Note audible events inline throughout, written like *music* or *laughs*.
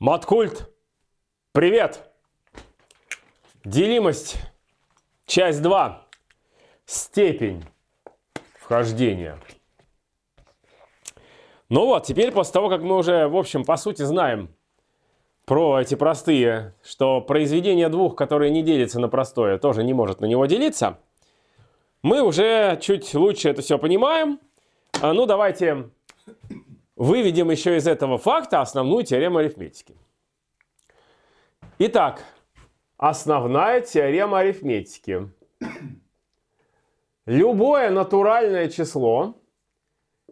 Маткульт, привет! Делимость, часть 2. Степень вхождения. Ну вот, теперь после того, как мы уже, в общем, по сути знаем про эти простые, что произведение двух, которое не делится на простое, тоже не может на него делиться, мы уже чуть лучше это все понимаем. А, ну, давайте Выведем еще из этого факта основную теорему арифметики. Итак, основная теорема арифметики. Любое натуральное число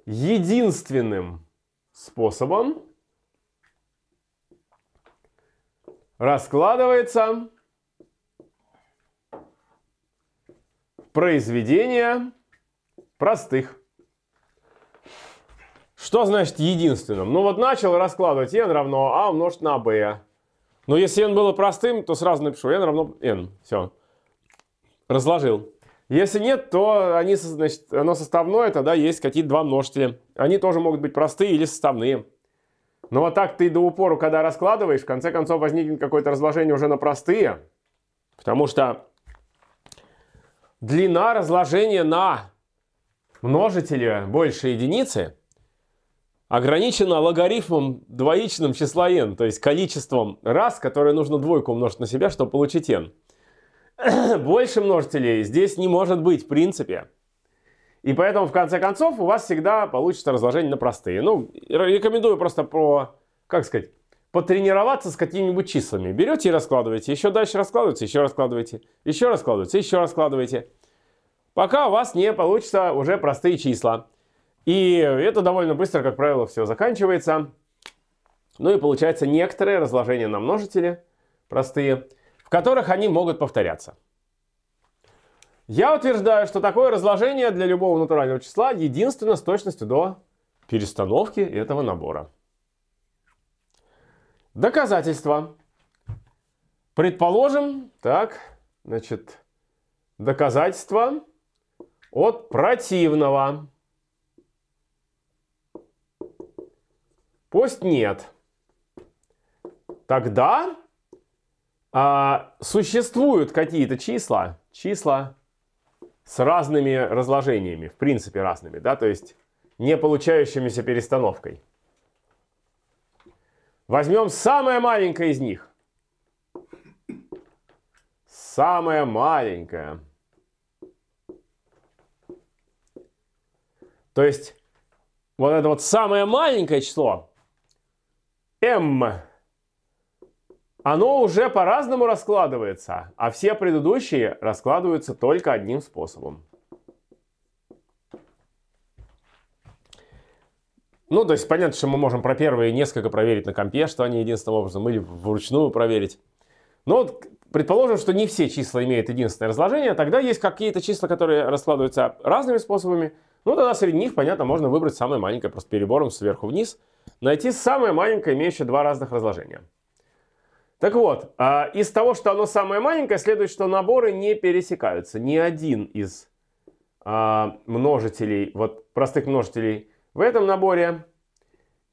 единственным способом раскладывается в произведение простых. Что значит единственным? Ну вот начал раскладывать n равно а умножить на b. Но если n было простым, то сразу напишу n равно n. Все. Разложил. Если нет, то они, значит, оно составное, тогда есть какие-то два множителя. Они тоже могут быть простые или составные. Но вот так ты до упору, когда раскладываешь, в конце концов возникнет какое-то разложение уже на простые. Потому что длина разложения на множители больше единицы ограничено логарифмом двоичным числа n, то есть количеством раз, которое нужно двойку умножить на себя, чтобы получить n. *clears throat* Больше множителей здесь не может быть в принципе. И поэтому, в конце концов, у вас всегда получится разложение на простые. Ну, рекомендую просто про, как сказать, потренироваться с какими-нибудь числами. Берете и раскладываете, еще дальше раскладываете, еще раскладываете, еще раскладываете, еще раскладываете. Пока у вас не получится уже простые числа. И это довольно быстро, как правило, все заканчивается. Ну и получается некоторые разложения на множители, простые, в которых они могут повторяться. Я утверждаю, что такое разложение для любого натурального числа единственно с точностью до перестановки этого набора. Доказательства. Предположим, так, значит, доказательства от противного. Пост нет. Тогда а, существуют какие-то числа, числа с разными разложениями, в принципе разными, да, то есть не получающимися перестановкой. Возьмем самое маленькое из них. Самое маленькое. То есть вот это вот самое маленькое число М. Оно уже по-разному раскладывается, а все предыдущие раскладываются только одним способом. Ну, то есть понятно, что мы можем про первые несколько проверить на компе, что они единственным образом, или вручную проверить. Но вот предположим, что не все числа имеют единственное разложение, тогда есть какие-то числа, которые раскладываются разными способами. Ну, тогда среди них, понятно, можно выбрать самое маленькое, просто перебором сверху вниз – Найти самое маленькое, имеющее два разных разложения. Так вот, а, из того, что оно самое маленькое, следует, что наборы не пересекаются. Ни один из а, множителей, вот простых множителей в этом наборе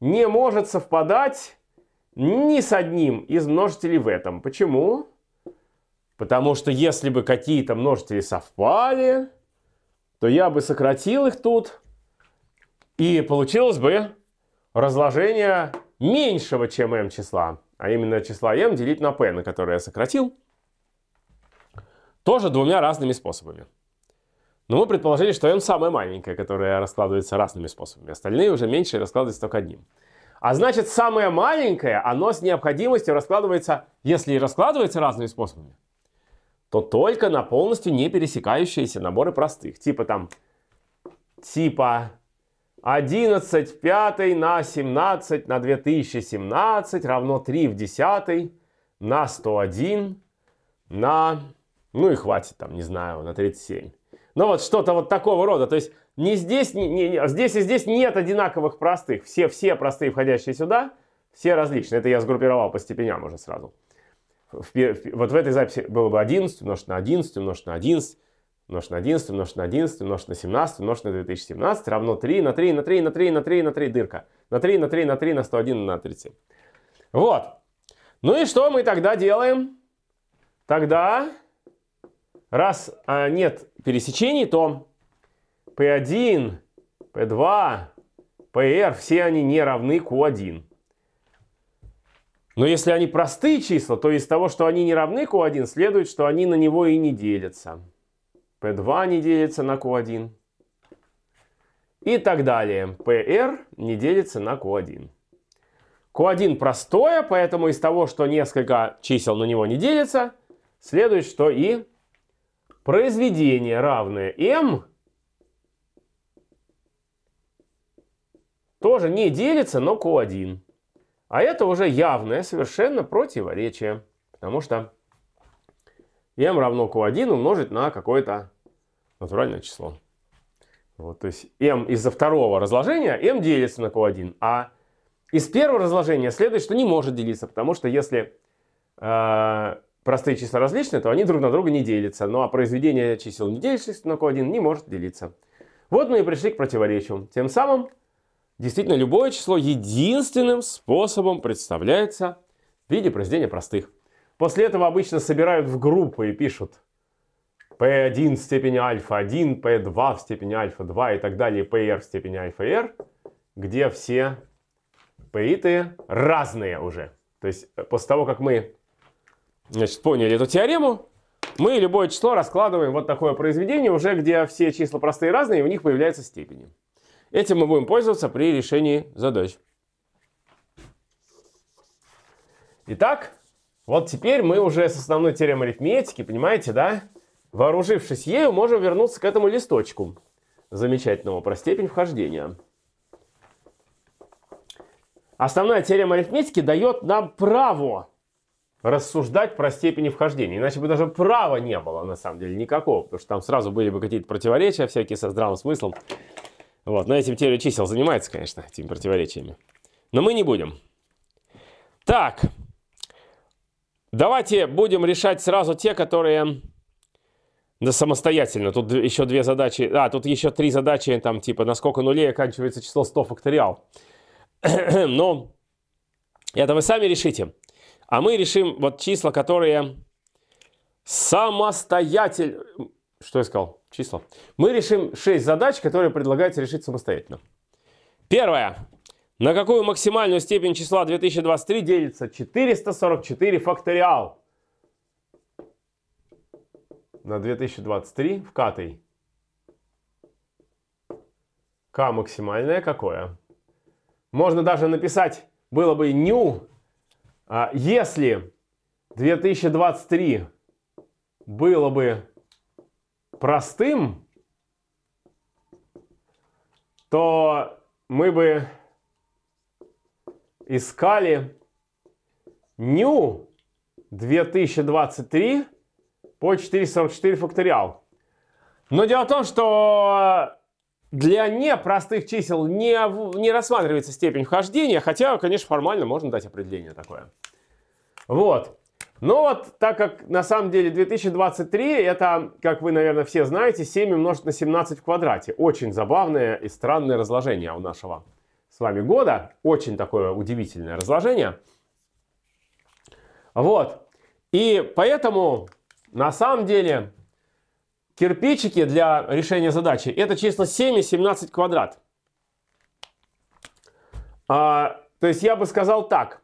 не может совпадать ни с одним из множителей в этом. Почему? Потому что если бы какие-то множители совпали, то я бы сократил их тут, и получилось бы разложения меньшего, чем m числа, а именно числа m делить на p, на которое я сократил, тоже двумя разными способами. Но мы предположили, что m самая маленькая, которая раскладывается разными способами. Остальные уже меньше и раскладываются только одним. А значит, самое маленькое, оно с необходимостью раскладывается, если и раскладывается разными способами, то только на полностью не пересекающиеся наборы простых. Типа там, типа 11 в 5 на 17 на 2017 равно 3 в 10 на 101 на... Ну и хватит там, не знаю, на 37. но ну вот что-то вот такого рода. То есть не здесь, не, не, здесь и здесь нет одинаковых простых. Все, все простые, входящие сюда, все различные. Это я сгруппировал по степеням уже сразу. В, в, вот в этой записи было бы 11 умножить на 11 умножить на 11 Умножь на 11, умножь на 11, умножь на 17, умножь на 2017 равно 3 на 3 на 3 на 3 на 3 на 3 дырка. На 3 на 3 на 3 на 101 на 37. Вот. Ну и что мы тогда делаем? Тогда, раз а, нет пересечений, то P1, P2, PR, все они не равны Q1. Но если они простые числа, то из того, что они не равны Q1, следует, что они на него и не делятся. P2 не делится на Q1. И так далее. PR не делится на Q1. Q1 простое, поэтому из того, что несколько чисел на него не делится, следует, что и произведение равное m тоже не делится, на Q1. А это уже явное совершенно противоречие, потому что m равно Q1 умножить на какое-то натуральное число. Вот, то есть m из-за второго разложения m делится на q1, а из первого разложения следует, что не может делиться, потому что если э, простые числа различны, то они друг на друга не делятся. Ну а произведение чисел не делящихся на q1 не может делиться. Вот мы и пришли к противоречию. Тем самым, действительно, любое число единственным способом представляется в виде произведения простых. После этого обычно собирают в группы и пишут P1 в степени альфа 1, P2 в степени альфа 2 и так далее, PR в степени альфа R, где все p разные уже. То есть э, после того, как мы значит, поняли эту теорему, мы любое число раскладываем вот такое произведение, уже где все числа простые и разные, и у них появляются степени. Этим мы будем пользоваться при решении задач. Итак, вот теперь мы уже с основной теоремой арифметики, понимаете, да? Вооружившись ею, можем вернуться к этому листочку замечательного про степень вхождения. Основная теорема арифметики дает нам право рассуждать про степени вхождения. Иначе бы даже права не было, на самом деле, никакого. Потому что там сразу были бы какие-то противоречия всякие со здравым смыслом. Вот. Но этим теория чисел занимается, конечно, этими противоречиями. Но мы не будем. Так, давайте будем решать сразу те, которые да самостоятельно. Тут еще две задачи. А, тут еще три задачи, там, типа, На сколько нулей оканчивается число 100 факториал. *clears throat* Но это вы сами решите. А мы решим вот числа, которые самостоятельно... Что я сказал? Числа. Мы решим 6 задач, которые предлагается решить самостоятельно. Первое. На какую максимальную степень числа 2023 делится 444 факториал? на 2023 вкатой. К максимальное какое? Можно даже написать, было бы new, а если 2023 было бы простым, то мы бы искали new 2023 по 444 факториал. Но дело в том, что э, для непростых чисел не, не рассматривается степень вхождения, хотя, конечно, формально можно дать определение такое. Вот. Но вот так как на самом деле 2023 это, как вы, наверное, все знаете, 7 умножить на 17 в квадрате. Очень забавное и странное разложение у нашего с вами года. Очень такое удивительное разложение. Вот. И поэтому на самом деле, кирпичики для решения задачи это число 7 и 17 квадрат. А, то есть я бы сказал так.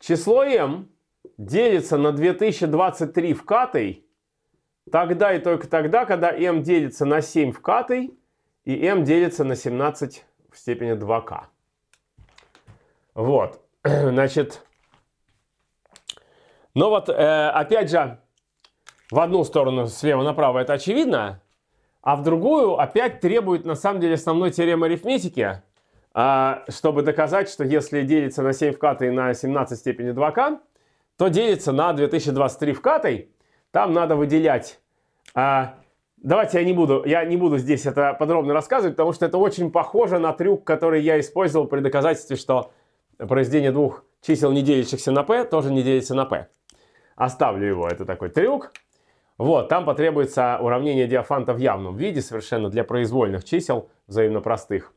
Число m делится на 2023 в катой тогда и только тогда, когда m делится на 7 в катой и m делится на 17 в степени 2k. Вот. *clears throat* Значит, но ну вот, э, опять же, в одну сторону, слева направо, это очевидно, а в другую опять требует, на самом деле, основной теоремы арифметики, э, чтобы доказать, что если делится на 7 вкатой на 17 степени 2k, то делится на 2023 вкатой, там надо выделять... Э, Давайте я не буду, я не буду здесь это подробно рассказывать, потому что это очень похоже на трюк, который я использовал при доказательстве, что произведение двух чисел, не делящихся на p, тоже не делится на p. Оставлю его, это такой трюк. Вот, там потребуется уравнение диафанта в явном виде, совершенно для произвольных чисел, взаимно простых.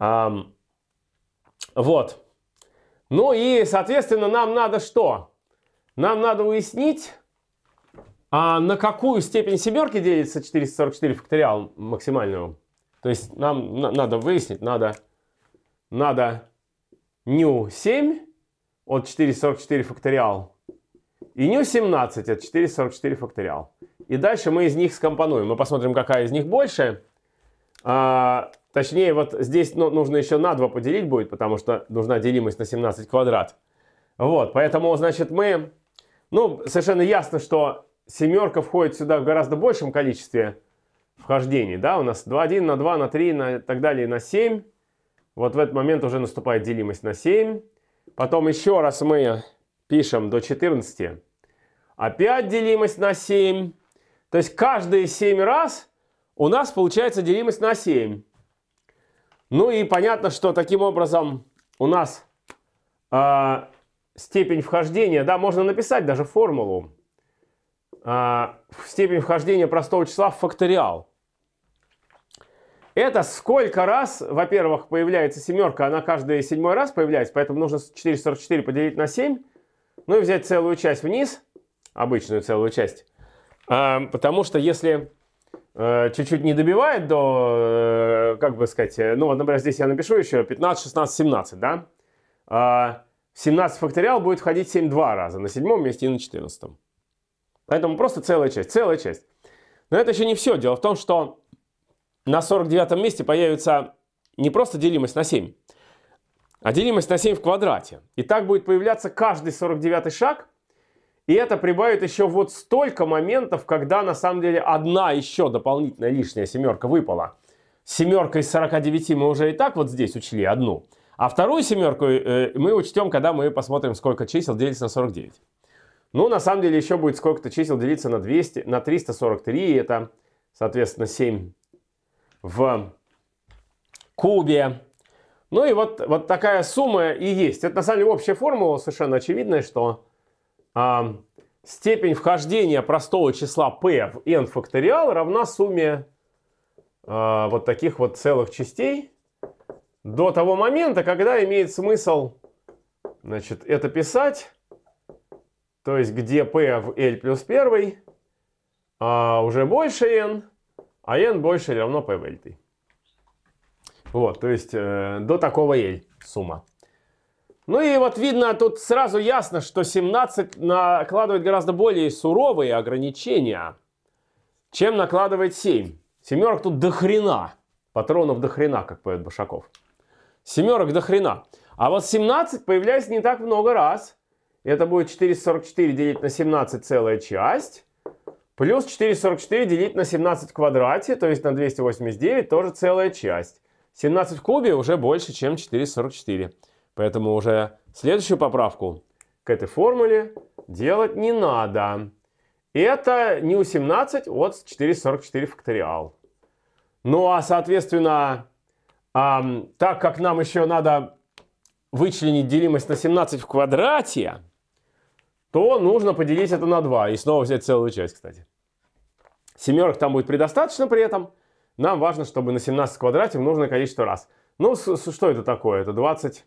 Um, вот. Ну и, соответственно, нам надо что? Нам надо уяснить, а на какую степень семерки делится 444 факториал максимального. То есть нам на надо выяснить, надо, надо ню 7 от 444 факториал и new 17 это 444 факториал. И дальше мы из них скомпонуем. Мы посмотрим, какая из них больше. А, точнее, вот здесь ну, нужно еще на 2 поделить будет, потому что нужна делимость на 17 квадрат. Вот, поэтому, значит, мы... Ну, совершенно ясно, что семерка входит сюда в гораздо большем количестве вхождений. Да, у нас 2, 1 на 2, на 3, на так далее, на 7. Вот в этот момент уже наступает делимость на 7. Потом еще раз мы пишем до 14 опять делимость на 7. То есть каждые 7 раз у нас получается делимость на 7. Ну и понятно, что таким образом у нас э, степень вхождения, да, можно написать даже формулу. Э, степень вхождения простого числа в факториал. Это сколько раз, во-первых, появляется семерка, она каждый седьмой раз появляется, поэтому нужно 444 поделить на 7, ну и взять целую часть вниз – обычную целую часть. А, потому что если э, чуть-чуть не добивает до, э, как бы сказать, э, ну, вот, например, здесь я напишу еще 15, 16, 17, да? В а, 17 факториал будет входить 7 два раза, на седьмом месте и на 14. Поэтому просто целая часть, целая часть. Но это еще не все. Дело в том, что на 49 месте появится не просто делимость на 7, а делимость на 7 в квадрате. И так будет появляться каждый 49 шаг – и это прибавит еще вот столько моментов, когда на самом деле одна еще дополнительная лишняя семерка выпала. Семерка из 49 мы уже и так вот здесь учли одну. А вторую семерку э, мы учтем, когда мы посмотрим, сколько чисел делится на 49. Ну, на самом деле, еще будет сколько-то чисел делиться на, 200, на 343. Это, соответственно, 7 в кубе. Ну и вот, вот такая сумма и есть. Это, на самом деле, общая формула, совершенно очевидная, что степень вхождения простого числа p в n факториал равна сумме а, вот таких вот целых частей до того момента, когда имеет смысл значит, это писать. То есть, где p в l плюс 1 а уже больше n, а n больше равно p в l. Вот, то есть э, до такого L сумма. Ну и вот видно, тут сразу ясно, что 17 накладывает гораздо более суровые ограничения, чем накладывает 7. Семерок тут до хрена. Патронов до хрена, как поет Башаков. Семерок до хрена. А вот 17 появляется не так много раз. Это будет 444 делить на 17 целая часть. Плюс 444 делить на 17 в квадрате, то есть на 289, тоже целая часть. 17 в кубе уже больше, чем 444. Поэтому уже следующую поправку к этой формуле делать не надо. И это не у 17 от 444 факториал. Ну а, соответственно, эм, так как нам еще надо вычленить делимость на 17 в квадрате, то нужно поделить это на 2 и снова взять целую часть, кстати. Семерок там будет предостаточно при этом. Нам важно, чтобы на 17 в квадрате в нужное количество раз. Ну, что это такое? Это 20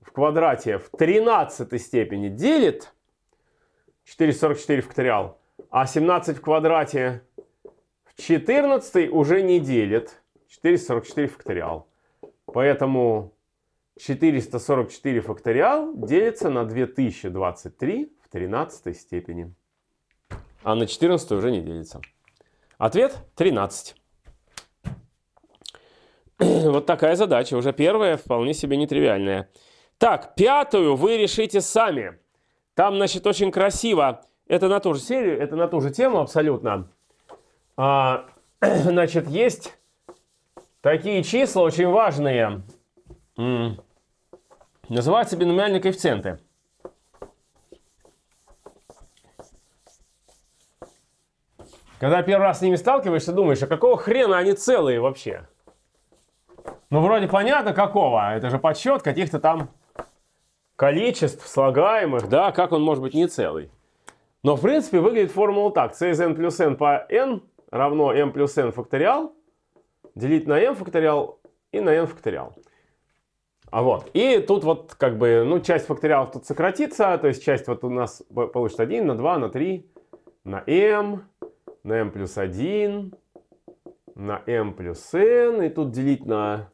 в квадрате в 13 степени делит 444 факториал, а 17 в квадрате в 14 уже не делит 444 факториал. Поэтому 444 факториал делится на 2023 в 13 степени. А на 14 уже не делится. Ответ 13. *clears throat* Вот такая задача, уже первая, вполне себе нетривиальная. Так, пятую вы решите сами. Там, значит, очень красиво. Это на ту же серию, это на ту же тему абсолютно. А, *clears throat* значит, есть такие числа очень важные. М называются биномиальные коэффициенты. Когда первый раз с ними сталкиваешься, думаешь, а какого хрена они целые вообще? Ну, вроде понятно, какого. Это же подсчет каких-то там количеств слагаемых, да, как он может быть не целый. Но, в принципе, выглядит формула так. c из n плюс n по n равно m плюс n факториал делить на m факториал и на n факториал. А вот. И тут вот как бы, ну, часть факториалов тут сократится, то есть часть вот у нас получится 1 на 2, на 3, на m, на m плюс 1, на m плюс n, и тут делить на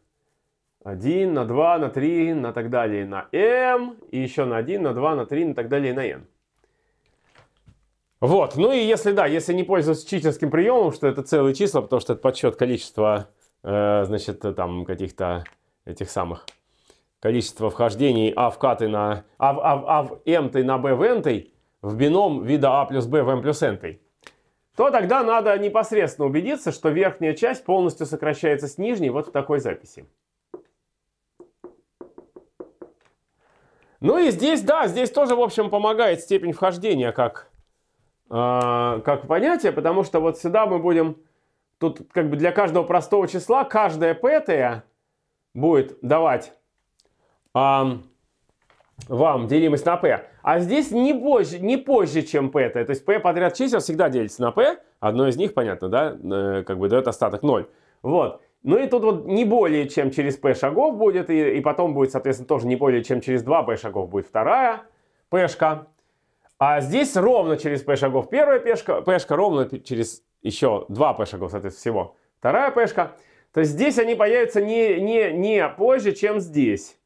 1, на 2, на 3, на так далее, на m, эм, и еще на 1, на 2, на 3, на так далее, на n. Вот, ну и если да, если не пользоваться читерским приемом, что это целые числа, потому что это подсчет количества, э, значит, э, там каких-то этих самых, количество вхождений а в к на, а, в, а, в, а в m ты на b в n ты, в бином вида а плюс b в m плюс n ты, то тогда надо непосредственно убедиться, что верхняя часть полностью сокращается с нижней вот в такой записи. Ну и здесь, да, здесь тоже, в общем, помогает степень вхождения как, э, как понятие, потому что вот сюда мы будем, тут как бы для каждого простого числа каждая пятая будет давать э, вам делимость на p. А здесь не позже, не позже, чем p. То есть p подряд чисел всегда делится на p. Одно из них, понятно, да, э, как бы дает остаток 0. Вот. Ну и тут вот не более чем через p шагов будет, и, и потом будет, соответственно, тоже не более чем через 2p шагов будет вторая p-шка. А здесь ровно через p шагов первая p-шка, p-шка ровно через еще 2p шагов, соответственно, всего вторая p-шка. То есть здесь они появятся не, не, не позже, чем здесь.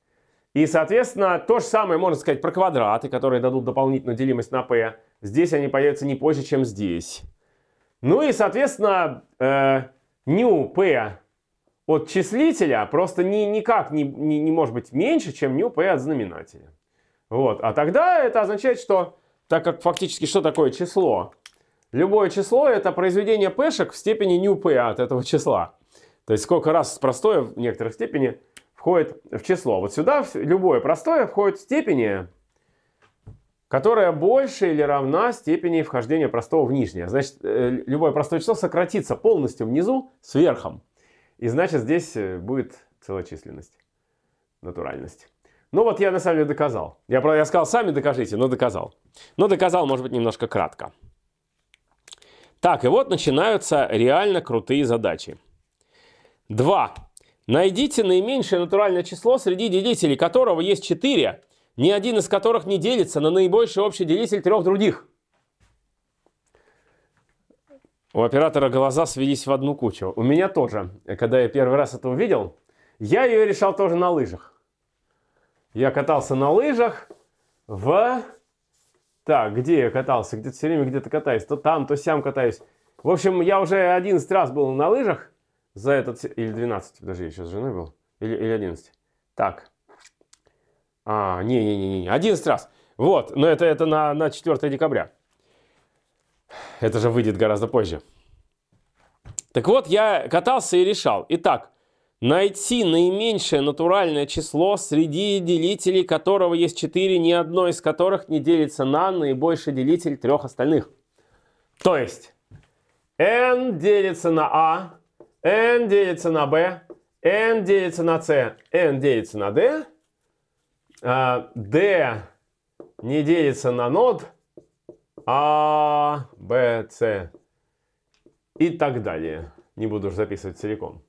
И, соответственно, то же самое можно сказать про квадраты, которые дадут дополнительную делимость на p. Здесь они появятся не позже, чем здесь. Ну и, соответственно, э, ню p от числителя просто ни, никак не, не, не может быть меньше, чем ню p от знаменателя. Вот. А тогда это означает, что, так как фактически что такое число? Любое число это произведение пэшек в степени ню p от этого числа. То есть сколько раз простое в некоторых степени входит в число. Вот сюда любое простое входит в степени, которая больше или равна степени вхождения простого в нижнее. Значит, э, любое простое число сократится полностью внизу сверхом. И значит, здесь э, будет целочисленность, натуральность. Ну вот я на самом деле доказал. Я, правда, я сказал, сами докажите, но доказал. Но доказал, может быть, немножко кратко. Так, и вот начинаются реально крутые задачи. Два. Найдите наименьшее натуральное число среди делителей, которого есть 4, ни один из которых не делится на наибольший общий делитель трех других. У оператора глаза свелись в одну кучу. У меня тоже. Когда я первый раз это увидел, я ее решал тоже на лыжах. Я катался на лыжах в... Так, где я катался? Где-то все время где-то катаюсь. То там, то сям катаюсь. В общем, я уже 11 раз был на лыжах за этот... Или 12, даже я сейчас с женой был. Или, или 11. Так. А, не-не-не, 11 раз. Вот, но это, это на, на 4 декабря. Это же выйдет гораздо позже. Так вот, я катался и решал. Итак, найти наименьшее натуральное число среди делителей, которого есть 4, ни одно из которых не делится на наибольший делитель трех остальных. То есть, n делится на a, n делится на b, n делится на c, n делится на d, а, d не делится на нод, а, Б, С и так далее. Не буду записывать целиком.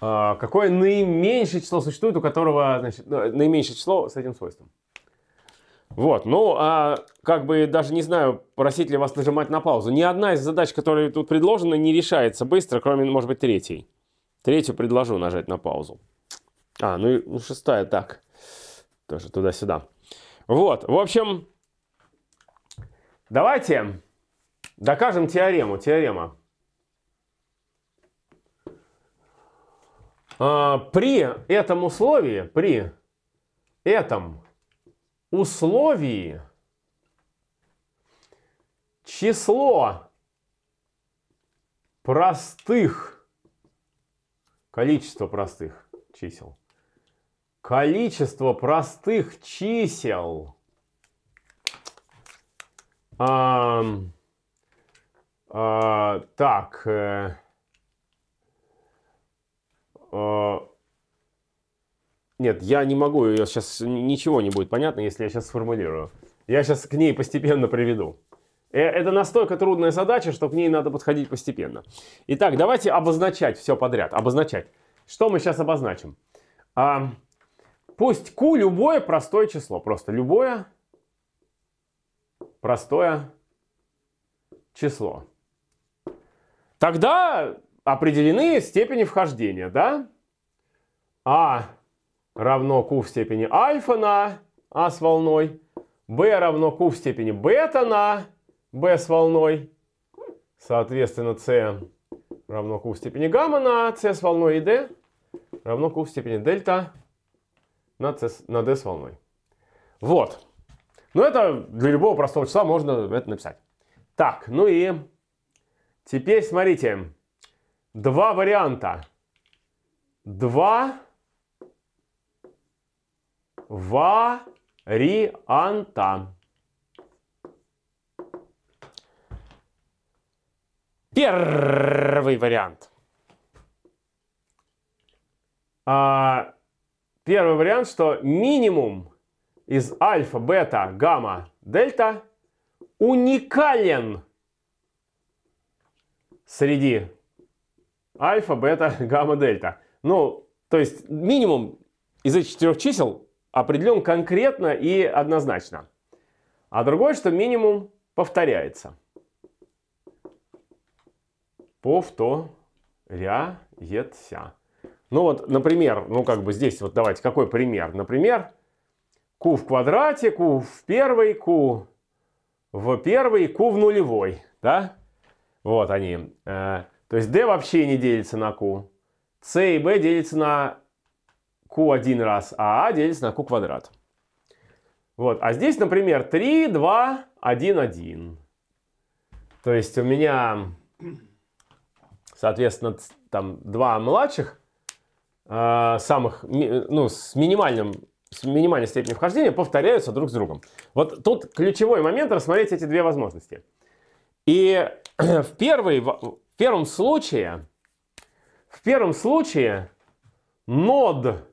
А, какое наименьшее число существует, у которого значит, ну, наименьшее число с этим свойством? Вот, ну, а как бы даже не знаю, просить ли вас нажимать на паузу. Ни одна из задач, которые тут предложены, не решается быстро, кроме, может быть, третьей. Третью предложу нажать на паузу. А, ну и ну, шестая так. Тоже туда-сюда. Вот, в общем, Давайте докажем теорему. Теорема. А, при этом условии, при этом условии число простых, количество простых чисел, количество простых чисел а, а, так. Э, а, нет, я не могу, я сейчас ничего не будет понятно, если я сейчас сформулирую. Я сейчас к ней постепенно приведу. Э, это настолько трудная задача, что к ней надо подходить постепенно. Итак, давайте обозначать все подряд. Обозначать. Что мы сейчас обозначим? А, пусть Q любое простое число. Просто любое простое число. Тогда определены степени вхождения, да? А равно q в степени альфа на а с волной, b равно q в степени бета на b с волной, соответственно, c равно q в степени гамма на c с волной и d равно q в степени дельта на, c, на d с волной. Вот. Но ну, это для любого простого числа можно это написать. Так, ну и теперь смотрите. Два варианта. два варианта. Первый вариант. А, первый вариант, что минимум из альфа, бета, гамма, дельта уникален среди альфа, бета, *laughs* гамма, дельта. Ну, то есть минимум из этих четырех чисел определен конкретно и однозначно. А другое, что минимум повторяется. Повторяется. Ну вот, например, ну как бы здесь вот давайте, какой пример? Например, Q в квадрате, Q в первой, Q в первой, Q в нулевой. Да? Вот они. Э, то есть D вообще не делится на Q. C и B делятся на Q один раз, а A а делится на Q квадрат. Вот. А здесь, например, 3, 2, 1, 1. То есть у меня, соответственно, там два младших, э, самых, ми, ну, с минимальным с минимальной степенью вхождения повторяются друг с другом. Вот тут ключевой момент рассмотреть эти две возможности. И *clears throat* в, первый, в первом случае, в первом случае нод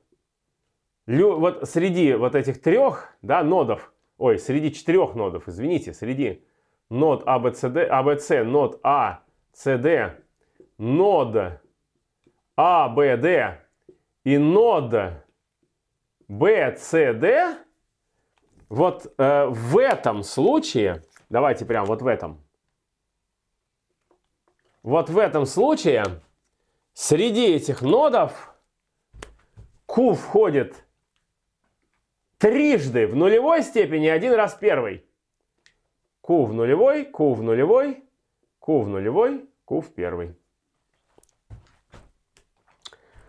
вот среди вот этих трех да, нодов, ой, среди четырех нодов, извините, среди нод A, а, B, а, нод A, C, D, нод A, а, и нода B, C, D, вот э, в этом случае, давайте прям вот в этом, вот в этом случае среди этих нодов Q входит трижды в нулевой степени один раз первый. Q в нулевой, Q в нулевой, Q в нулевой, Q в первый.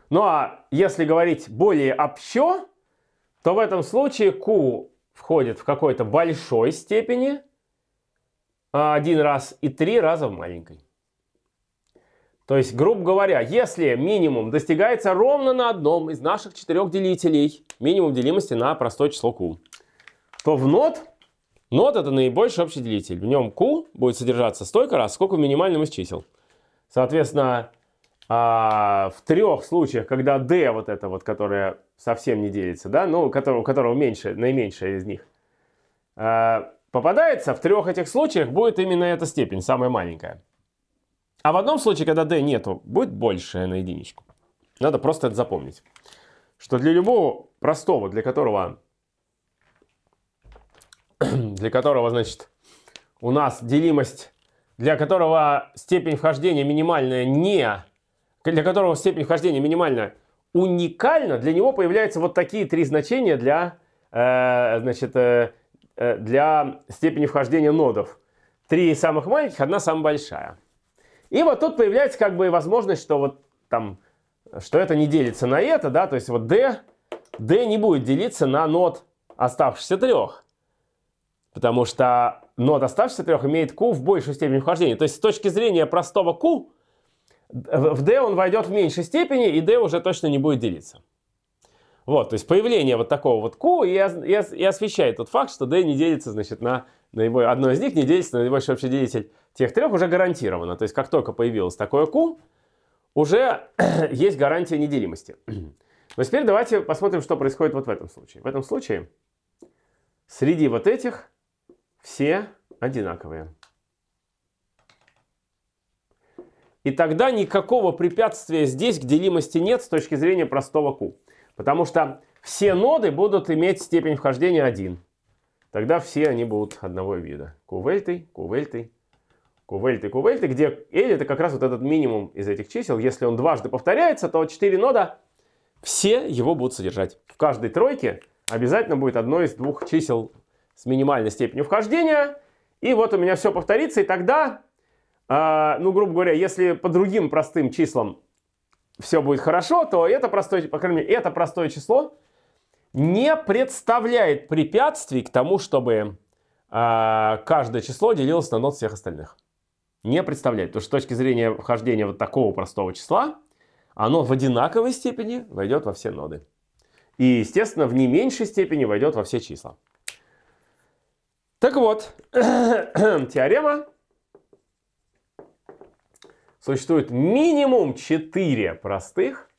Ну а если говорить более общо, то в этом случае Q входит в какой-то большой степени а один раз и три раза в маленькой. То есть, грубо говоря, если минимум достигается ровно на одном из наших четырех делителей, минимум делимости на простое число Q, то в нот, нот это наибольший общий делитель. В нем Q будет содержаться столько раз, сколько в минимальном из чисел. Соответственно, а, в трех случаях, когда D вот это вот, которая совсем не делится, да, ну, у которого меньше, наименьшая из них, а, попадается, в трех этих случаях будет именно эта степень, самая маленькая. А в одном случае, когда D нету, будет большая на единичку. Надо просто это запомнить. Что для любого простого, для которого, *clears throat* для которого, значит, у нас делимость, для которого степень вхождения минимальная не для которого степень вхождения минимальная, уникально, для него появляются вот такие три значения для, э, значит, э, э, для степени вхождения нодов. Три самых маленьких, одна самая большая. И вот тут появляется как бы возможность, что вот там, что это не делится на это, да, то есть вот d, d не будет делиться на нод оставшихся трех. Потому что нод оставшихся трех имеет q в большую степени вхождения. То есть с точки зрения простого q, Э, в D он войдет в меньшей степени, и D уже точно не будет делиться. Вот, то есть появление вот такого вот Q и, и, и освещает тот факт, что D не делится, значит, на на его одно из них не делится на наибольший делитель тех трех уже гарантированно. То есть как только появилось такое Q, уже *clears throat* есть гарантия неделимости. *clears throat* Но теперь давайте посмотрим, что происходит вот в этом случае. В этом случае среди вот этих все одинаковые. И тогда никакого препятствия здесь к делимости нет с точки зрения простого Q. Потому что все ноды будут иметь степень вхождения 1. Тогда все они будут одного вида. Кувельты, кувельты, кувельты, кувельты, где L это как раз вот этот минимум из этих чисел. Если он дважды повторяется, то 4 нода все его будут содержать. В каждой тройке обязательно будет одно из двух чисел с минимальной степенью вхождения. И вот у меня все повторится, и тогда а, ну, грубо говоря, если по другим простым числам все будет хорошо, то это простое, по крайней мере, это простое число не представляет препятствий к тому, чтобы а, каждое число делилось на нот всех остальных. Не представляет. Потому что с точки зрения вхождения вот такого простого числа, оно в одинаковой степени войдет во все ноды. И, естественно, в не меньшей степени войдет во все числа. Так вот, *clears throat* теорема существует минимум 4 простых,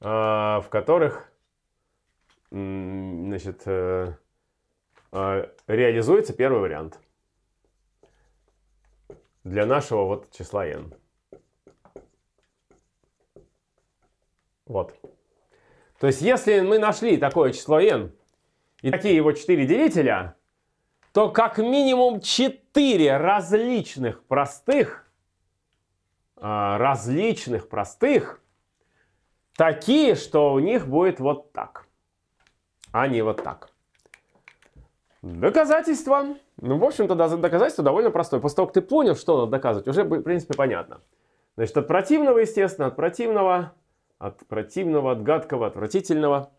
а, в которых значит, э, а, реализуется первый вариант для нашего вот числа n. Вот. То есть, если мы нашли такое число n и такие его четыре делителя, то как минимум 4 различных простых, а, различных простых, такие, что у них будет вот так, а не вот так. Доказательство, Ну, в общем-то, доказательство довольно простое. После того, как ты понял, что надо доказывать, уже, в принципе, понятно. Значит, от противного, естественно, от противного, от противного, от гадкого, отвратительного.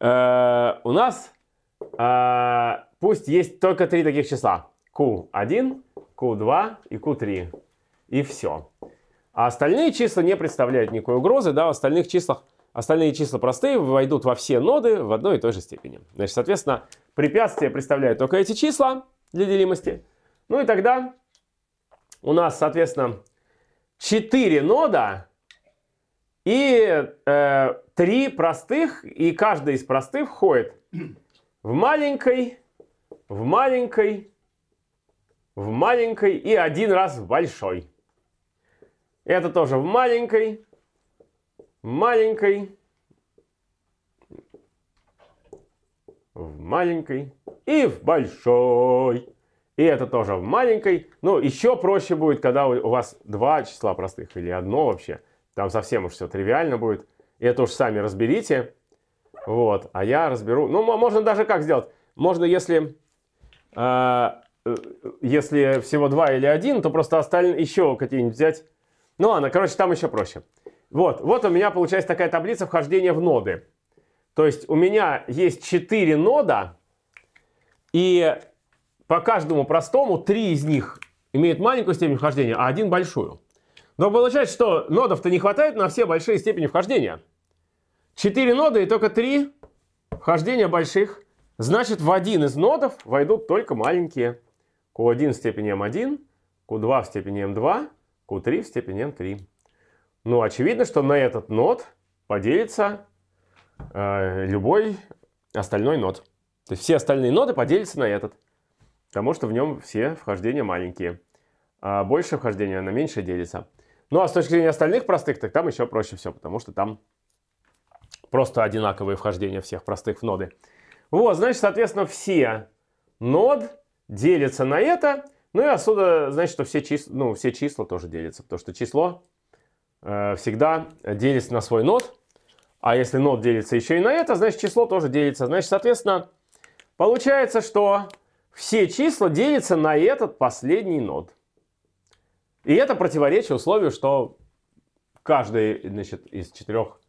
Э -э у нас э пусть есть только три таких числа. Q1, Q2 и Q3. И все. А остальные числа не представляют никакой угрозы, да, в остальных числах Остальные числа простые, войдут во все ноды в одной и той же степени. Значит, соответственно, препятствия представляют только эти числа для делимости. Ну и тогда у нас, соответственно, 4 нода и э, 3 простых, и каждый из простых входит в маленький в маленькой, в маленькой и один раз в большой. Это тоже в маленькой, маленькой, в маленькой и в большой. И это тоже в маленькой. Ну, еще проще будет, когда у вас два числа простых или одно вообще. Там совсем уж все тривиально будет. И это уж сами разберите. Вот, а я разберу. Ну, можно даже как сделать. Можно, если а, э, если всего два или один, то просто остальные еще какие-нибудь взять. Ну ладно, короче, там еще проще. Вот, вот у меня получается такая таблица вхождения в ноды. То есть у меня есть 4 нода, и по каждому простому 3 из них имеют маленькую степень вхождения, а один большую. Но получается, что нодов-то не хватает на все большие степени вхождения. 4 нода и только 3 вхождения больших. Значит, в один из нодов войдут только маленькие Q1 в степени m1, эм Q2 в степени m2, эм Q3 в степени m3. Эм ну, очевидно, что на этот нод поделится э, любой остальной нод. То есть все остальные ноды поделятся на этот, потому что в нем все вхождения маленькие. А больше вхождения на меньше делится. Ну, а с точки зрения остальных простых, так там еще проще все, потому что там просто одинаковые вхождения всех простых в ноды. Вот, значит, соответственно, все нод делятся на это. Ну и отсюда, значит, что все числа, ну, все числа тоже делятся, потому что число э, всегда делится на свой нод. А если нод делится еще и на это, значит, число тоже делится. Значит, соответственно, получается, что все числа делятся на этот последний нод. И это противоречит условию, что каждый значит, из четырех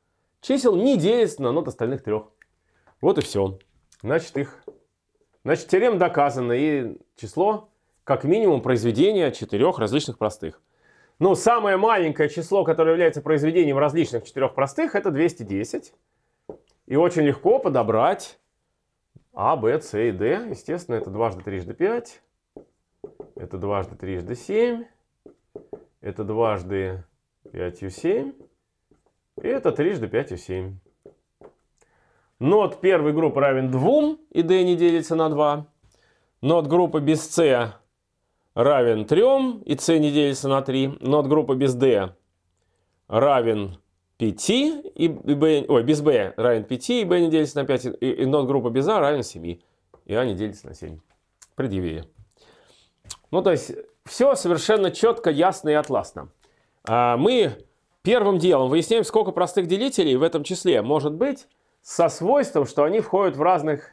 чисел не делится на нот остальных трех. Вот и все значит их, значит теорема доказано и число как минимум произведение четырех различных простых. Ну, самое маленькое число, которое является произведением различных четырех простых, это 210. И очень легко подобрать А, Б, С и Д. Естественно, это дважды трижды 5. Это дважды трижды 7. Это дважды 5 у 7. И это трижды 5 у 7. Нот первой группы равен 2, и d не делится на 2. Нот группы без c равен 3, и c не делится на 3. Нот группы без d равен 5, и b, ой, без b равен 5, и b не делится на 5, и, и нот группы без a равен 7, и a не делится на 7. Предъявили. Ну, то есть, все совершенно четко, ясно и атласно. А мы первым делом выясняем, сколько простых делителей в этом числе может быть, со свойством, что они входят в разных,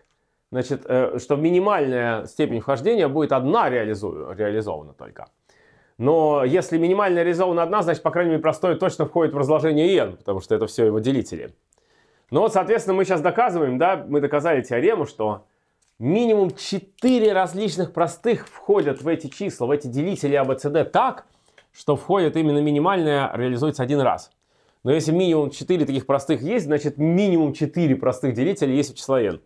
значит, э, что минимальная степень вхождения будет одна реализу, реализована только. Но если минимально реализована одна, значит, по крайней мере, простое точно входит в разложение n, потому что это все его делители. Ну вот, соответственно, мы сейчас доказываем, да, мы доказали теорему, что минимум 4 различных простых входят в эти числа, в эти делители ABCD а так, что входит именно минимальное, реализуется один раз. Но если минимум 4 таких простых есть, значит минимум 4 простых делителя есть у числа n.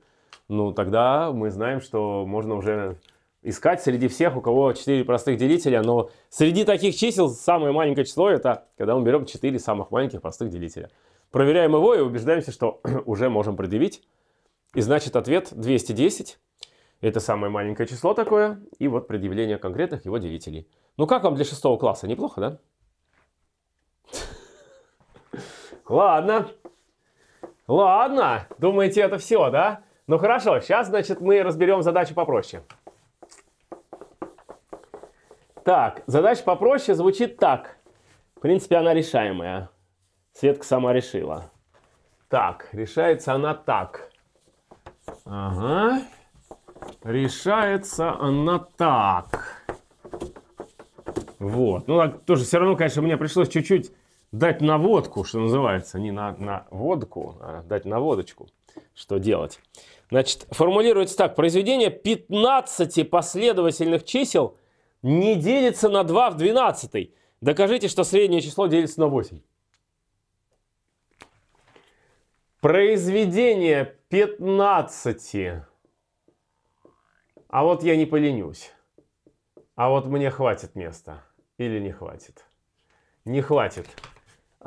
Ну, тогда мы знаем, что можно уже искать среди всех, у кого 4 простых делителя, но среди таких чисел самое маленькое число это когда мы берем 4 самых маленьких простых делителя. Проверяем его и убеждаемся, что *clears throat* уже можем предъявить. И значит ответ 210. Это самое маленькое число такое. И вот предъявление конкретных его делителей. Ну как вам для шестого класса? Неплохо, да? Ладно. Ладно. Думаете, это все, да? Ну хорошо, сейчас, значит, мы разберем задачу попроще. Так, задача попроще звучит так. В принципе, она решаемая. Светка сама решила. Так, решается она так. Ага. Решается она так. Вот. Ну, так тоже все равно, конечно, мне пришлось чуть-чуть дать наводку, что называется, не на, на водку, а дать наводочку, что делать. Значит, формулируется так. Произведение 15 последовательных чисел не делится на 2 в 12. Докажите, что среднее число делится на 8. Произведение 15. А вот я не поленюсь. А вот мне хватит места. Или не хватит? Не хватит.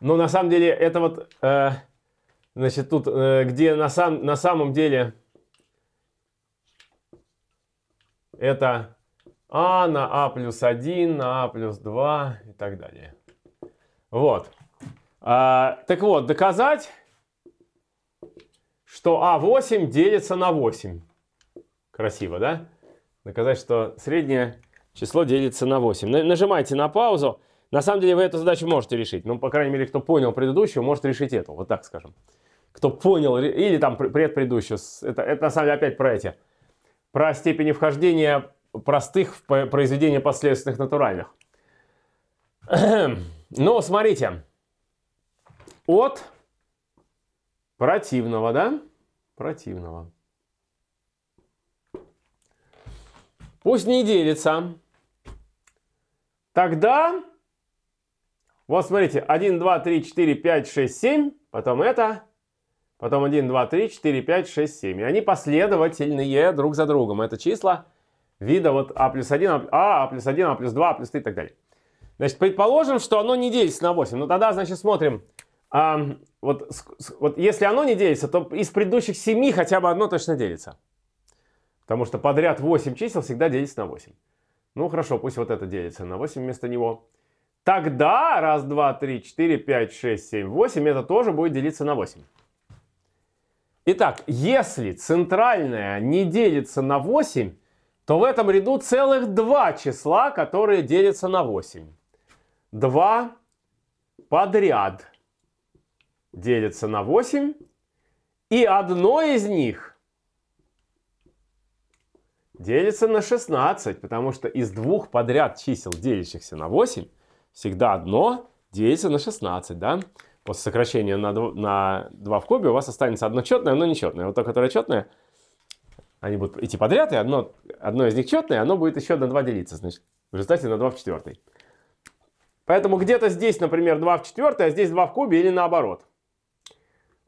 Но ну, на самом деле это вот, э, значит, тут, э, где на, сам, на самом деле это а на а плюс 1, на а плюс 2 и так далее. Вот. А, так вот, доказать, что а8 делится на 8. Красиво, да? Доказать, что среднее число делится на 8. Нажимайте на паузу. На самом деле вы эту задачу можете решить. Ну, по крайней мере, кто понял предыдущую, может решить эту. Вот так скажем. Кто понял, или там пред предыдущую. Это, это на самом деле опять про эти. Про степени вхождения простых в произведение последственных натуральных. *clears throat* Но ну, смотрите. От противного, да? Противного. Пусть не делится. Тогда вот смотрите, 1, 2, 3, 4, 5, 6, 7, потом это, потом 1, 2, 3, 4, 5, 6, 7. И они последовательные друг за другом. Это числа вида вот А плюс 1, А, А плюс 1, А плюс 2, А плюс 3 и так далее. Значит, предположим, что оно не делится на 8. Ну тогда, значит, смотрим. А, вот, вот если оно не делится, то из предыдущих 7 хотя бы одно точно делится. Потому что подряд 8 чисел всегда делится на 8. Ну хорошо, пусть вот это делится на 8 вместо него. Тогда раз, два, три, четыре, пять, шесть, семь, восемь это тоже будет делиться на 8. Итак, если центральная не делится на 8, то в этом ряду целых два числа, которые делятся на 8. Два подряд делятся на 8, и одно из них делится на 16, потому что из двух подряд чисел, делящихся на 8, всегда одно делится на 16, да? После сокращения на 2, на 2 в кубе у вас останется одно четное, одно нечетное. Вот то, которое четное, они будут идти подряд, и одно, одно из них четное, оно будет еще на 2 делиться, значит, в результате на 2 в четвертой. Поэтому где-то здесь, например, 2 в четвертой, а здесь 2 в кубе или наоборот.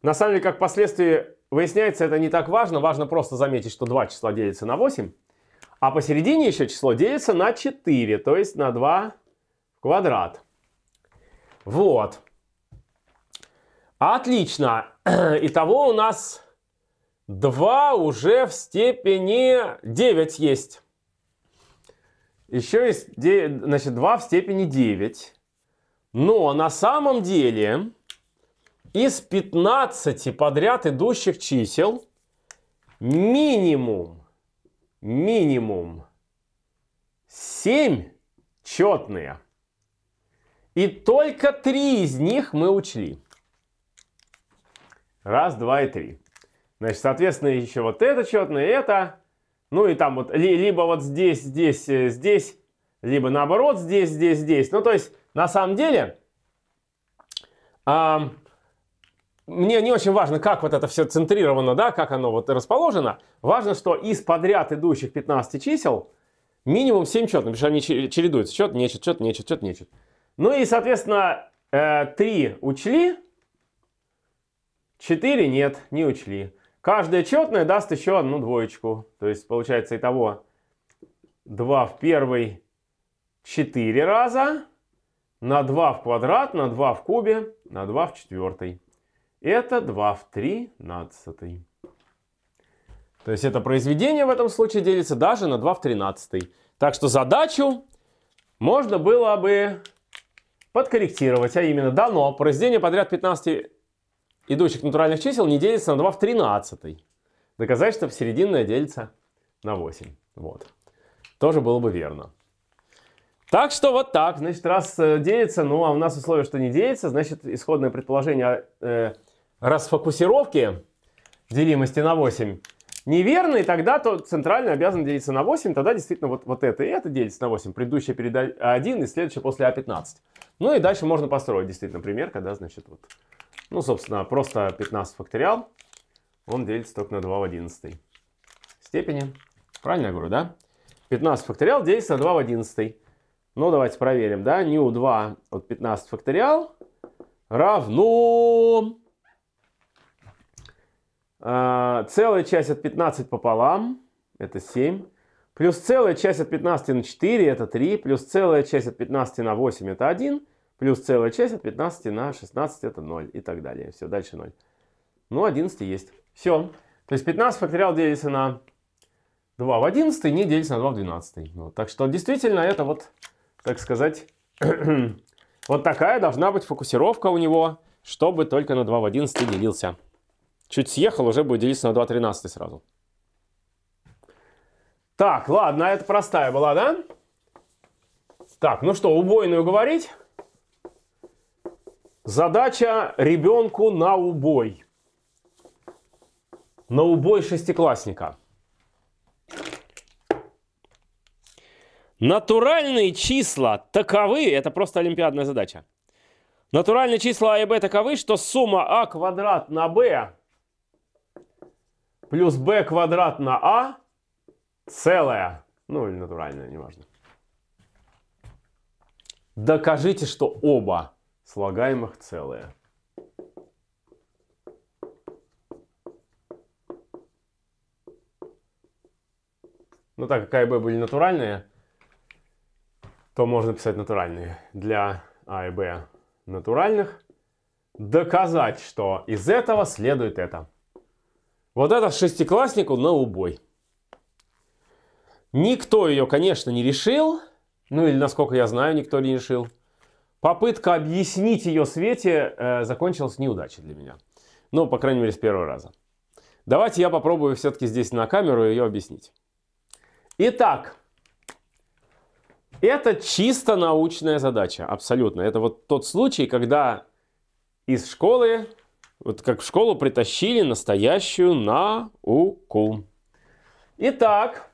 На самом деле, как последствия выясняется, это не так важно. Важно просто заметить, что 2 числа делится на 8, а посередине еще число делится на 4, то есть на 2 квадрат. Вот. Отлично. *clears throat* Итого у нас 2 уже в степени 9 есть. Еще есть значит, 2 в степени 9. Но на самом деле из 15 подряд идущих чисел минимум, минимум 7 четные. И только три из них мы учли. Раз, два и три. Значит, соответственно, еще вот это четное, это. Ну и там вот ли, либо вот здесь, здесь, э, здесь, либо наоборот здесь, здесь, здесь. Ну то есть, на самом деле, а, мне не очень важно, как вот это все центрировано, да, как оно вот расположено. Важно, что из подряд идущих 15 чисел минимум 7 четных, потому что они чередуются. чет, нечет, чет, нечет, чет, нечет. Ну и, соответственно, э, три учли, четыре нет, не учли. Каждая четная даст еще одну двоечку. То есть получается итого 2 в первый 4 раза, на 2 в квадрат, на 2 в кубе, на 2 в четвертой. Это 2 в 13. То есть это произведение в этом случае делится даже на 2 в 13. Так что задачу можно было бы подкорректировать, а именно дано произведение подряд 15 идущих натуральных чисел не делится на 2 в 13. Доказать, что в серединное делится на 8. Вот. Тоже было бы верно. Так что вот так. Значит, раз э, делится, ну а у нас условие, что не делится, значит, исходное предположение э, расфокусировки делимости на 8 неверно и тогда то центральный обязан делиться на 8, тогда действительно вот, вот это и это делится на 8, предыдущая перед А1 и следующая после А15. Ну и дальше можно построить действительно пример, когда, значит, вот, ну, собственно, просто 15 факториал, он делится только на 2 в 11 степени. Правильно я говорю, да? 15 факториал делится на 2 в 11. Ну, давайте проверим, да? Ню 2 от 15 факториал равно а, целая часть от 15 пополам, это 7. Плюс целая часть от 15 на 4, это 3. Плюс целая часть от 15 на 8, это 1. Плюс целая часть от 15 на 16, это 0. И так далее. Все, дальше 0. Ну, 11 есть. Все. То есть 15 факториал делится на 2 в 11, не делится на 2 в 12. Вот. Ну, так что действительно это вот, так сказать, *clears throat* вот такая должна быть фокусировка у него, чтобы только на 2 в 11 делился. Чуть съехал, уже будет делиться на 2 13 сразу. Так, ладно, это простая была, да? Так, ну что, убойную говорить? Задача ребенку на убой. На убой шестиклассника. Натуральные числа таковы, это просто олимпиадная задача. Натуральные числа А и Б таковы, что сумма А квадрат на Б плюс b квадрат на а целое. Ну, или натуральное, неважно. Докажите, что оба слагаемых целые. Ну, так как А и Б были натуральные, то можно писать натуральные. Для А и b натуральных доказать, что из этого следует это. Вот это шестикласснику на убой. Никто ее, конечно, не решил. Ну или, насколько я знаю, никто не решил. Попытка объяснить ее Свете э, закончилась неудачей для меня. Ну, по крайней мере, с первого раза. Давайте я попробую все-таки здесь на камеру ее объяснить. Итак, это чисто научная задача, абсолютно. Это вот тот случай, когда из школы вот как в школу притащили настоящую науку. Итак,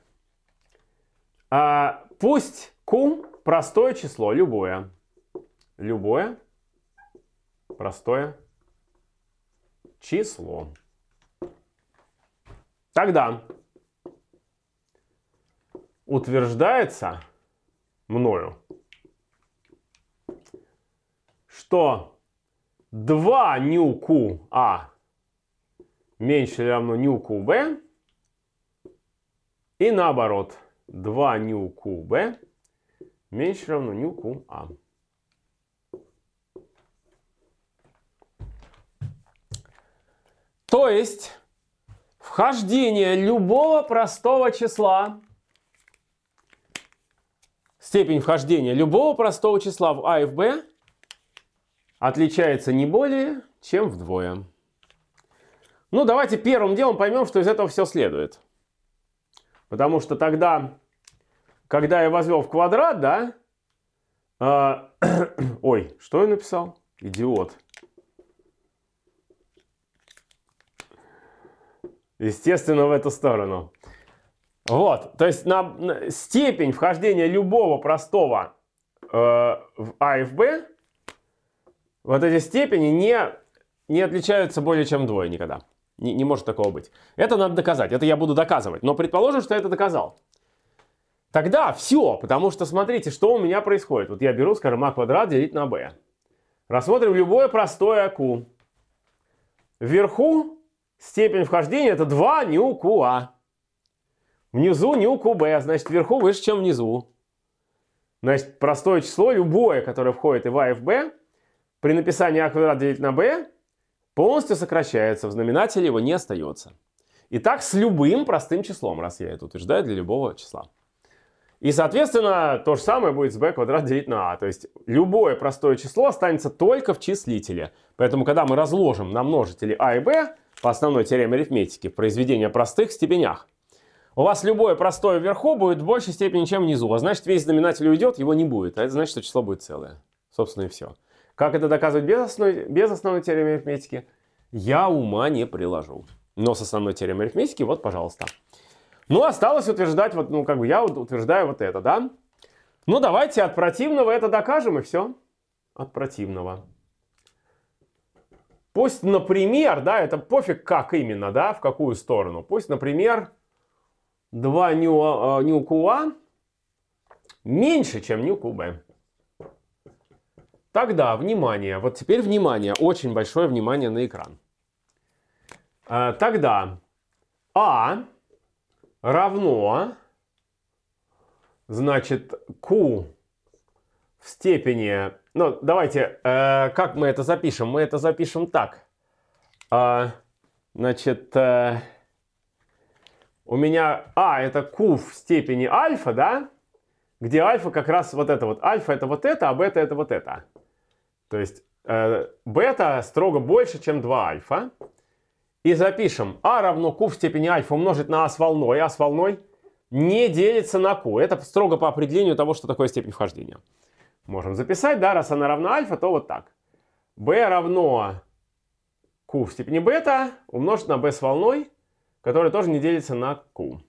а, пусть кум простое число, любое. Любое простое число. Тогда утверждается мною, что 2 ню q А меньше или равно ню q B. И наоборот, 2 ню q B меньше или равно ню q А. То есть вхождение любого простого числа, степень вхождения любого простого числа в А и в Б отличается не более, чем вдвое. Ну, давайте первым делом поймем, что из этого все следует. Потому что тогда, когда я возвел в квадрат, да, э, *clears throat* ой, что я написал? Идиот. Естественно, в эту сторону. Вот, то есть на, на степень вхождения любого простого э, в А и в Б вот эти степени не, не отличаются более чем двое никогда. Не, не может такого быть. Это надо доказать, это я буду доказывать. Но предположим, что я это доказал. Тогда все, потому что смотрите, что у меня происходит. Вот я беру, скажем, а квадрат делить на b. Рассмотрим любое простое q. Вверху степень вхождения это 2 ню qa. Внизу ню b значит вверху выше, чем внизу. Значит, простое число, любое, которое входит и в а, и в b, при написании а квадрат делить на b полностью сокращается, в знаменателе его не остается. И так с любым простым числом, раз я это утверждаю, для любого числа. И, соответственно, то же самое будет с b квадрат делить на a. А. То есть любое простое число останется только в числителе. Поэтому, когда мы разложим на множители a а и b по основной теореме арифметики, произведение простых степенях, у вас любое простое вверху будет в большей степени, чем внизу. А значит, весь знаменатель уйдет, его не будет. А это значит, что число будет целое. Собственно, и все. Как это доказывать без основной, без основной теоремы арифметики? Я ума не приложу. Но с основной теоремой арифметики, вот, пожалуйста. Ну, осталось утверждать, вот, ну, как бы я утверждаю вот это, да? Ну, давайте от противного это докажем, и все. От противного. Пусть, например, да, это пофиг как именно, да, в какую сторону. Пусть, например, 2 ню, э, ню q меньше, чем ню q Тогда, внимание, вот теперь внимание, очень большое внимание на экран. А, тогда А равно, значит, Q в степени... Ну, давайте, э, как мы это запишем? Мы это запишем так. А, значит, э, у меня А это Q в степени альфа, да? Где альфа как раз вот это вот. Альфа это вот это, а бета это вот это. То есть э, бета строго больше, чем 2 альфа. И запишем а равно q в степени альфа умножить на а с волной. а с волной не делится на q. Это строго по определению того, что такое степень вхождения. Можем записать, да, раз она равна альфа, то вот так. b равно q в степени бета умножить на b с волной, которая тоже не делится на q.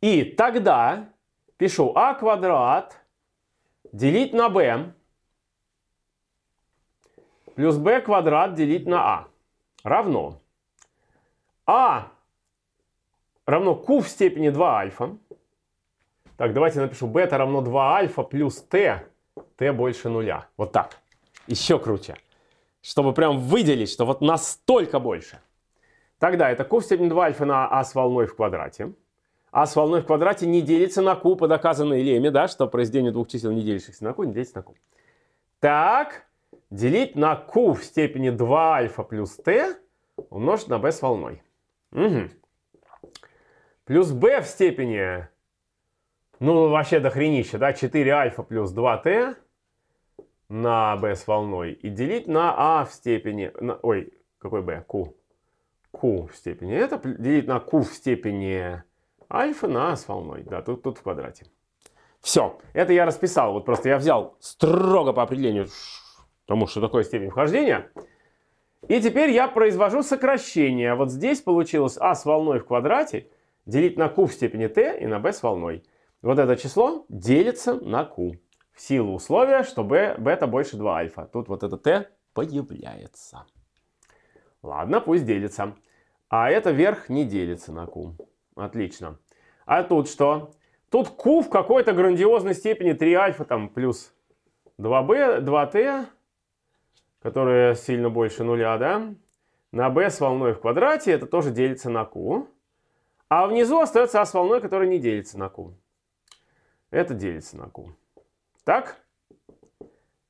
И тогда пишу а квадрат делить на b плюс b квадрат делить на а равно а равно q в степени 2 альфа. Так, давайте напишу бета равно 2 альфа плюс t, t больше нуля. Вот так. Еще круче. Чтобы прям выделить, что вот настолько больше. Тогда это q в степени 2 альфа на а с волной в квадрате. А с волной в квадрате не делится на q по доказанной леме, да, что произведение двух чисел, не делящихся на q, не делится на q. Так, делить на Q в степени 2 альфа плюс t умножить на b с волной. Угу. Плюс b в степени, ну вообще до хренища, да, 4 альфа плюс 2t на b с волной и делить на a а в степени, на, ой, какой b, q, q в степени это, делить на q в степени альфа на a с волной, да, тут, тут в квадрате. Все, это я расписал, вот просто я взял строго по определению, Потому что такое степень вхождения. И теперь я произвожу сокращение. Вот здесь получилось а с волной в квадрате делить на q в степени t и на b с волной. Вот это число делится на q в силу условия, что b, бета больше 2 альфа. Тут вот это t появляется. Ладно, пусть делится. А это верх не делится на q. Отлично. А тут что? Тут q в какой-то грандиозной степени 3 альфа там плюс 2b, 2t которая сильно больше нуля, да? На b с волной в квадрате это тоже делится на q. А внизу остается а с волной, которая не делится на q. Это делится на q. Так?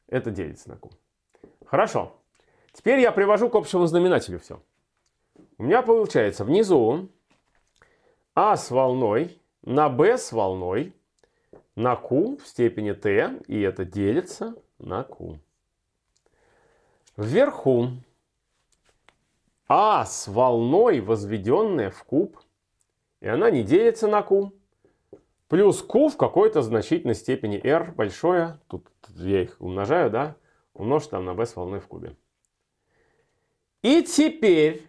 Это делится на q. Хорошо. Теперь я привожу к общему знаменателю все. У меня получается внизу а с волной на b с волной на q в степени t, и это делится на q. Вверху А с волной, возведенная в куб, и она не делится на Q, плюс Q в какой-то значительной степени R большое, тут, я их умножаю, да, умножь там на B с волной в кубе. И теперь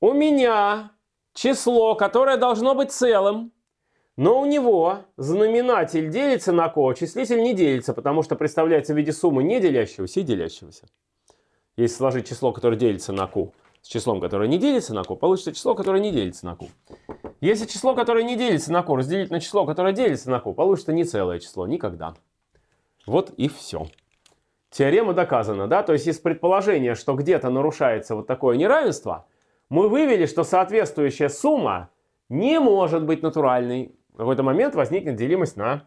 у меня число, которое должно быть целым, но у него знаменатель делится на ко, числитель не делится, потому что представляется в виде суммы не делящегося и а делящегося. Если сложить число, которое делится на q, с числом, которое не делится на q, получится число, которое не делится на q. Если число, которое не делится на q, разделить на число, которое делится на q, получится не целое число никогда. Вот и все. Теорема доказана, да? То есть из предположения, что где-то нарушается вот такое неравенство, мы вывели, что соответствующая сумма не может быть натуральной. В какой-то момент возникнет делимость на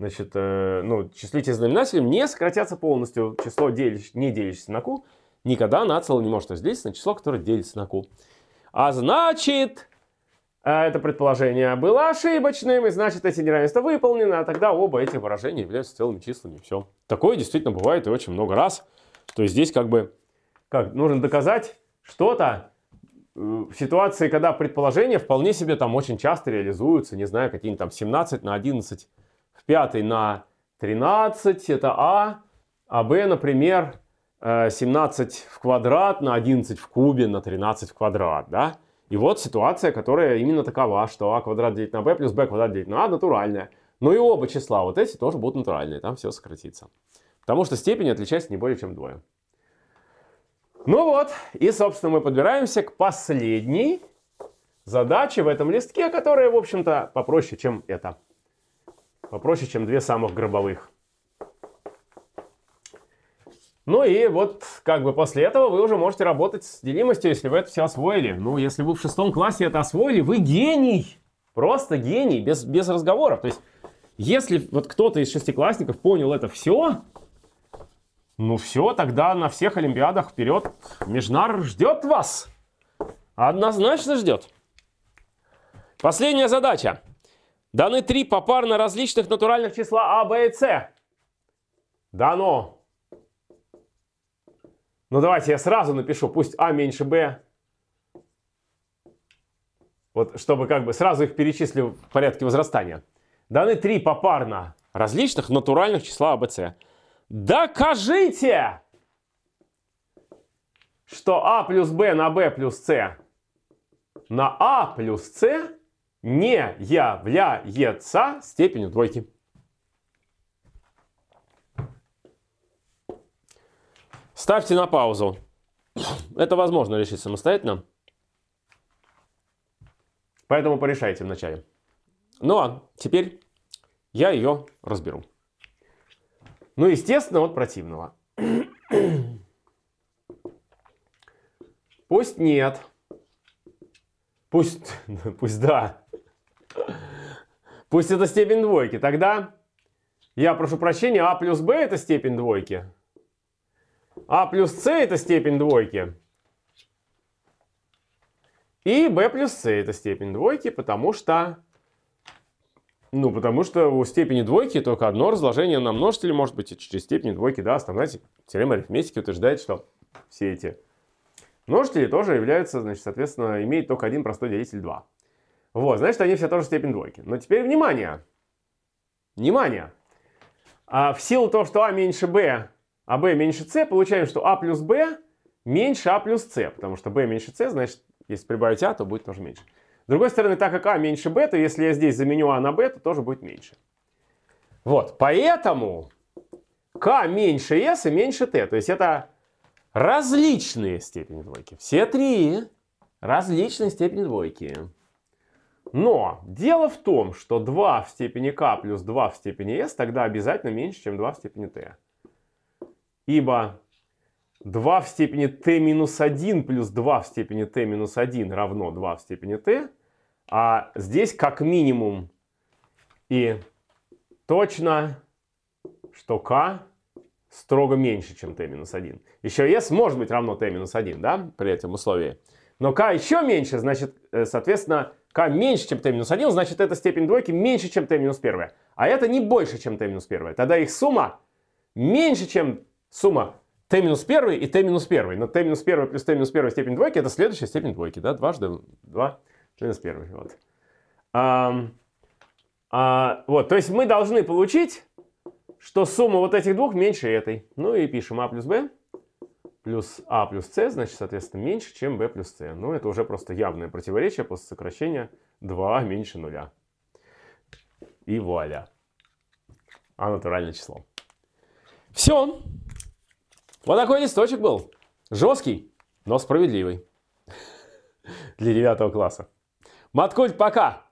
значит, э, ну, числитель с знаменателем не сократятся полностью. Число, делищ, не делящееся на q, никогда на целое не может разделиться на число, которое делится на q. А значит, э, это предположение было ошибочным, и значит, эти неравенства выполнены, а тогда оба эти выражения являются целыми числами, все. Такое действительно бывает и очень много раз. То есть здесь как бы как, нужно доказать что-то э, в ситуации, когда предположения вполне себе там очень часто реализуются, не знаю, какие-нибудь там 17 на 11, в 5 на 13, это А, а Б, например, 17 э, в квадрат на 11 в кубе на 13 в квадрат, да? И вот ситуация, которая именно такова, что а квадрат делить на b плюс b квадрат делить на a а натуральная. Но и оба числа вот эти тоже будут натуральные, там все сократится. Потому что степени отличаются не более чем двое. Ну вот, и собственно мы подбираемся к последней задаче в этом листке, которая в общем-то попроще, чем это. Попроще, чем две самых гробовых. Ну и вот как бы после этого вы уже можете работать с делимостью, если вы это все освоили. Ну, если вы в шестом классе это освоили, вы гений. Просто гений, без, без разговоров. То есть, если вот кто-то из шестиклассников понял это все, ну все, тогда на всех Олимпиадах вперед. Межнар ждет вас. Однозначно ждет. Последняя задача. Даны три попарно различных натуральных числа А, Б и С. Дано ну давайте я сразу напишу, пусть А меньше Б. Вот чтобы как бы сразу их перечислил в порядке возрастания. Даны три попарно различных натуральных числа АБЦ. Докажите, что А плюс Б на Б плюс С на А плюс С не является степенью двойки. Ставьте на паузу. Это возможно решить самостоятельно. Поэтому порешайте вначале. Ну а теперь я ее разберу. Ну, естественно, от противного. Пусть нет. Пусть, *laughs* пусть да. Пусть это степень двойки. Тогда я прошу прощения, а плюс Б это степень двойки. А плюс С это степень двойки. И b плюс c это степень двойки, потому что... Ну, потому что у степени двойки только одно разложение на множители может быть, и через степень двойки, да, основная теорема арифметики утверждает, что все эти множители тоже являются, значит, соответственно, имеют только один простой делитель 2. Вот, значит, они все тоже степень двойки. Но теперь внимание! Внимание! А в силу того, что а меньше b а b меньше c, получаем, что a а плюс b меньше а плюс c, потому что b меньше c, значит, если прибавить а, то будет тоже меньше. С другой стороны, так как а меньше b, то если я здесь заменю а на b, то тоже будет меньше. Вот, поэтому k меньше s и меньше t, то есть это различные степени двойки. Все три различные степени двойки. Но дело в том, что 2 в степени k плюс 2 в степени s тогда обязательно меньше, чем 2 в степени t. Ибо 2 в степени t минус 1 плюс 2 в степени t минус 1 равно 2 в степени t. А здесь как минимум и точно, что k строго меньше, чем t минус 1. Еще s может быть равно t минус 1, да, при этом условии. Но k еще меньше, значит, э, соответственно, k меньше, чем t минус 1, значит, эта степень двойки меньше, чем t минус 1. А это не больше, чем t минус 1. Тогда их сумма меньше, чем сумма t-1 и t-1. Но t-1 плюс t-1 степень двойки – это следующая степень двойки. Да? Дважды 2 минус 1. Вот. А, а, вот. То есть мы должны получить, что сумма вот этих двух меньше этой. Ну и пишем a а плюс b плюс a а плюс c, значит, соответственно, меньше, чем b плюс c. Ну, это уже просто явное противоречие после сокращения 2 меньше нуля. И вуаля. А натуральное число. Все. Вот такой листочек был. Жесткий, но справедливый. *laughs* Для девятого класса. Маткульт, пока!